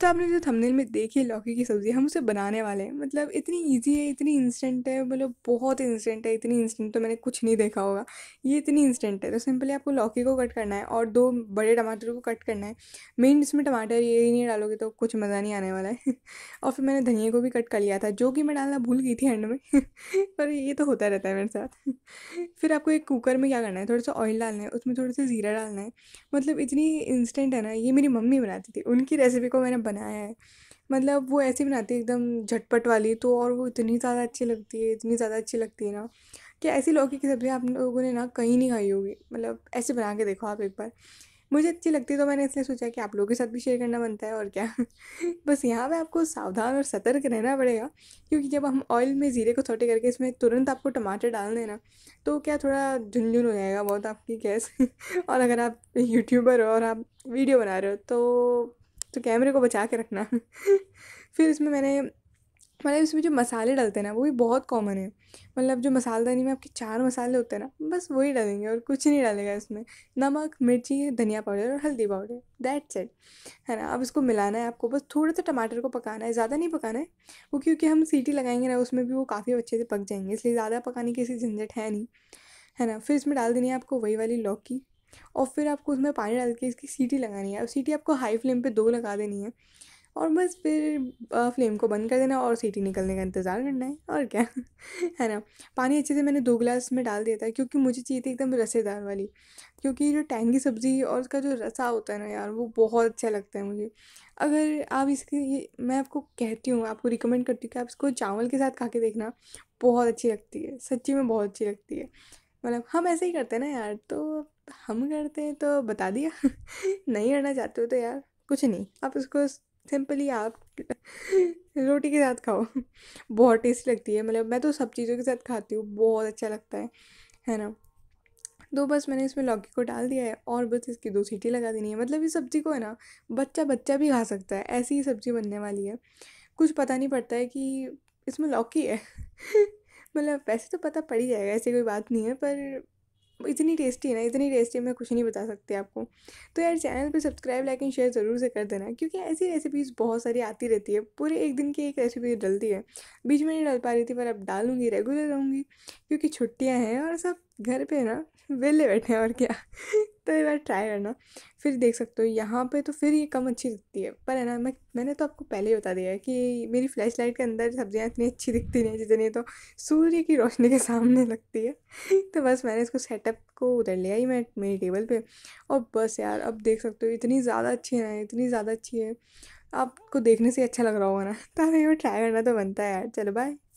तो आपने जो थंबनेल में देखी है लौकी की सब्ज़ी हम उसे बनाने वाले हैं मतलब इतनी इजी है इतनी इंस्टेंट है मतलब बहुत इंस्टेंट है इतनी इंस्टेंट तो मैंने कुछ नहीं देखा होगा ये इतनी इंस्टेंट है तो सिंपली आपको लौकी को कट करना है और दो बड़े टमाटर को कट करना है मेन इसमें टमाटर ये ही नहीं डालोगे तो कुछ मज़ा नहीं आने वाला है और फिर मैंने धनिए को भी कट कर लिया था जो कि मैं डालना भूल गई थी एंड में पर ये तो होता रहता है मेरे साथ फिर आपको एक कुकर में क्या करना है थोड़ा सा ऑयल डालना है उसमें थोड़ा सा ज़ीरा डालना है मतलब इतनी इंस्टेंट है ना ये मेरी मम्मी बनाती थी उनकी रेसिपी को मैंने बनाया है मतलब वो ऐसे बनाती है एकदम झटपट वाली तो और वो इतनी ज़्यादा अच्छी लगती है इतनी ज़्यादा अच्छी लगती है ना कि ऐसी लौकी की सब्ज़ी आप लोगों ने ना कहीं नहीं खाई होगी मतलब ऐसे बना के देखो आप एक बार मुझे अच्छी लगती है तो मैंने इसलिए सोचा कि आप लोगों के साथ भी शेयर करना बनता है और क्या बस यहाँ पे आपको सावधान और सतर्क रहना पड़ेगा क्योंकि जब हम ऑयल में ज़ीरे को थोटे करके इसमें तुरंत आपको टमाटर डाल देना तो क्या थोड़ा झुंझुन हो जाएगा बहुत आपकी गैस और अगर आप यूट्यूबर हो और आप वीडियो बना रहे हो तो तो कैमरे को बचा के रखना फिर इसमें मैंने मतलब इसमें जो मसाले डालते हैं ना वो भी बहुत कॉमन है मतलब जो मसालदानी में आपके चार मसाले होते हैं ना बस वही डालेंगे और कुछ नहीं डालेगा इसमें नमक मिर्ची धनिया पाउडर और हल्दी पाउडर दैट्स इट है ना अब इसको मिलाना है आपको बस थोड़ा सा टमाटर को पकाना है ज़्यादा नहीं पकाना है वो क्योंकि हम सीटी लगाएंगे ना उसमें भी वो काफ़ी अच्छे से पक जाएंगे इसलिए ज़्यादा पकाने की ऐसी झंझट है नहीं है ना फिर इसमें डाल देनी है आपको वही वाली लौकी और फिर आपको उसमें पानी डाल के इसकी सीटी लगानी है और सीटी आपको हाई फ्लेम पे दो लगा देनी है और बस फिर फ्लेम को बंद कर देना और सीटी निकलने का इंतज़ार करना है और क्या है ना पानी अच्छे से मैंने दो गिलास में डाल दिया था क्योंकि मुझे चाहिए थी एकदम रसेदार वाली क्योंकि जो टैंगी सब्ज़ी और उसका जो रसा होता है ना यार वो बहुत अच्छा लगता है मुझे अगर आप इसकी मैं आपको कहती हूँ आपको रिकमेंड करती हूँ कि आप इसको चावल के साथ खा के देखना बहुत अच्छी लगती है सच्ची में बहुत अच्छी लगती है मतलब हम ऐसे ही करते हैं ना यार तो हम करते हैं तो बता दिया नहीं करना चाहते हो तो यार कुछ नहीं आप इसको सिंपली आप रोटी के साथ खाओ बहुत टेस्टी लगती है मतलब मैं तो सब चीज़ों के साथ खाती हूँ बहुत अच्छा लगता है है ना तो बस मैंने इसमें लौकी को डाल दिया है और बस इसकी दो सीटी लगा देनी है मतलब इस सब्ज़ी को है ना बच्चा बच्चा भी खा सकता है ऐसी ही सब्ज़ी बनने वाली है कुछ पता नहीं पड़ता है कि इसमें लौकी है मतलब वैसे तो पता पड़ ही जाएगा ऐसी कोई बात नहीं है पर इतनी टेस्टी है ना इतनी टेस्टी है मैं कुछ नहीं बता सकती आपको तो यार चैनल पे सब्सक्राइब लाइक एंड शेयर ज़रूर से कर देना क्योंकि ऐसी रेसिपीज़ बहुत सारी आती रहती है पूरे एक दिन की एक रेसिपी डलती है बीच में नहीं डल पा रही थी पर अब डालूँगी रेगुलर रहूँगी क्योंकि छुट्टियाँ हैं और सब घर पे है ना वेले बैठे हैं और क्या तो एक बार ट्राई करना फिर देख सकते हो यहाँ पे तो फिर ये कम अच्छी दिखती है पर है ना मैं मैंने तो आपको पहले ही बता दिया है कि मेरी फ्लैश लाइट के अंदर सब्जियाँ इतनी अच्छी दिखती नहीं जितनी तो सूर्य की रोशनी के सामने लगती है तो बस मैंने इसको सेटअप को उधर लिया ही मैं मेरी टेबल पर और बस यार अब देख सकते हो इतनी ज़्यादा अच्छी है ना इतनी ज़्यादा अच्छी है आपको देखने से अच्छा लग रहा होगा ना तो हमें वो ट्राई करना तो बनता है यार चलो बाय